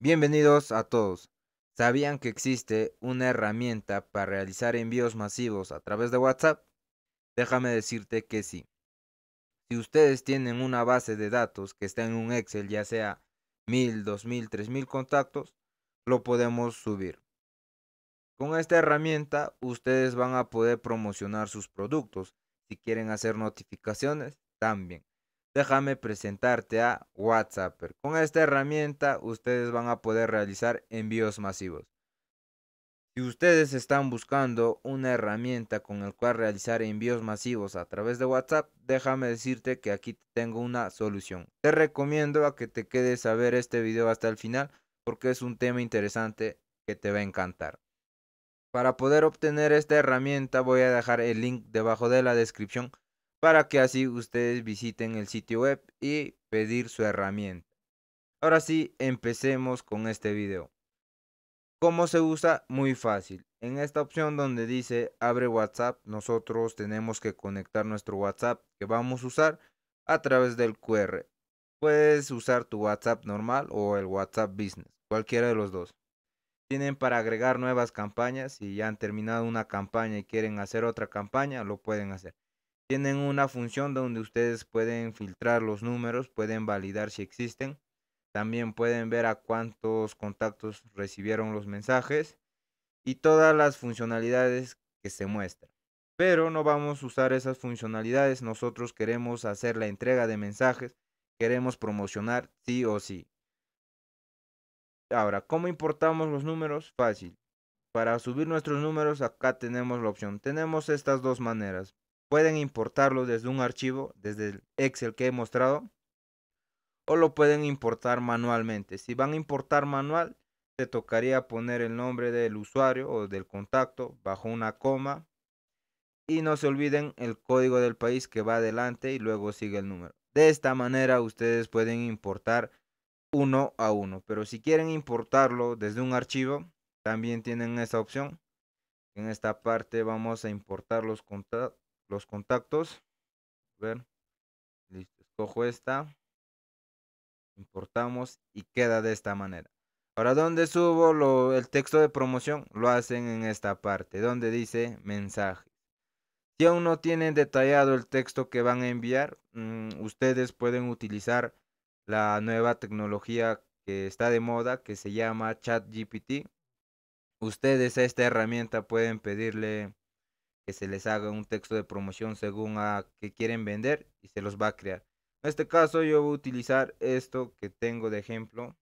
Bienvenidos a todos. ¿Sabían que existe una herramienta para realizar envíos masivos a través de WhatsApp? Déjame decirte que sí. Si ustedes tienen una base de datos que está en un Excel, ya sea 1000, 2000, 3000 contactos, lo podemos subir. Con esta herramienta ustedes van a poder promocionar sus productos. Si quieren hacer notificaciones, también déjame presentarte a WhatsApp. Con esta herramienta ustedes van a poder realizar envíos masivos. Si ustedes están buscando una herramienta con la cual realizar envíos masivos a través de WhatsApp, déjame decirte que aquí tengo una solución. Te recomiendo a que te quedes a ver este video hasta el final porque es un tema interesante que te va a encantar. Para poder obtener esta herramienta voy a dejar el link debajo de la descripción para que así ustedes visiten el sitio web y pedir su herramienta. Ahora sí, empecemos con este video. ¿Cómo se usa? Muy fácil. En esta opción donde dice abre WhatsApp, nosotros tenemos que conectar nuestro WhatsApp que vamos a usar a través del QR. Puedes usar tu WhatsApp normal o el WhatsApp Business, cualquiera de los dos. Tienen para agregar nuevas campañas, si ya han terminado una campaña y quieren hacer otra campaña, lo pueden hacer tienen una función donde ustedes pueden filtrar los números, pueden validar si existen. También pueden ver a cuántos contactos recibieron los mensajes y todas las funcionalidades que se muestran. Pero no vamos a usar esas funcionalidades, nosotros queremos hacer la entrega de mensajes, queremos promocionar sí o sí. Ahora, ¿cómo importamos los números? Fácil. Para subir nuestros números acá tenemos la opción. Tenemos estas dos maneras pueden importarlo desde un archivo, desde el Excel que he mostrado, o lo pueden importar manualmente. Si van a importar manual, te tocaría poner el nombre del usuario o del contacto bajo una coma y no se olviden el código del país que va adelante y luego sigue el número. De esta manera ustedes pueden importar uno a uno, pero si quieren importarlo desde un archivo, también tienen esa opción. En esta parte vamos a importar los contactos los contactos. A ver, listo, escojo esta. Importamos y queda de esta manera. Ahora, ¿dónde subo el texto de promoción? Lo hacen en esta parte, donde dice mensaje. Si aún no tienen detallado el texto que van a enviar, mm, ustedes pueden utilizar la nueva tecnología que está de moda, que se llama ChatGPT. Ustedes a esta herramienta pueden pedirle que se les haga un texto de promoción según a que quieren vender y se los va a crear. En este caso yo voy a utilizar esto que tengo de ejemplo.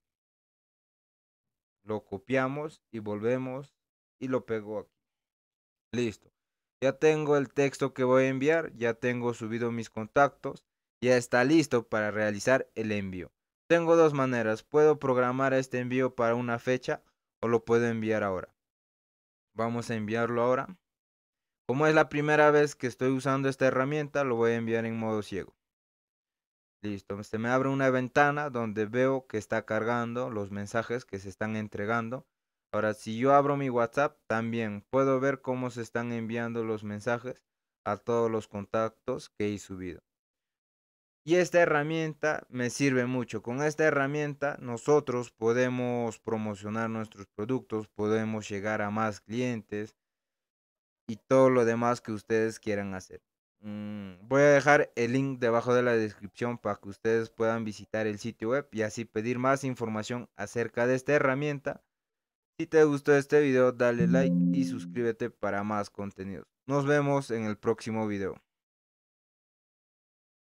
Lo copiamos y volvemos y lo pego aquí. Listo. Ya tengo el texto que voy a enviar, ya tengo subido mis contactos, ya está listo para realizar el envío. Tengo dos maneras, puedo programar este envío para una fecha o lo puedo enviar ahora. Vamos a enviarlo ahora. Como es la primera vez que estoy usando esta herramienta, lo voy a enviar en modo ciego. Listo, se me abre una ventana donde veo que está cargando los mensajes que se están entregando. Ahora, si yo abro mi WhatsApp, también puedo ver cómo se están enviando los mensajes a todos los contactos que he subido. Y esta herramienta me sirve mucho. Con esta herramienta nosotros podemos promocionar nuestros productos, podemos llegar a más clientes, y todo lo demás que ustedes quieran hacer. Mm, voy a dejar el link debajo de la descripción para que ustedes puedan visitar el sitio web y así pedir más información acerca de esta herramienta. Si te gustó este video, dale like y suscríbete para más contenidos. Nos vemos en el próximo video.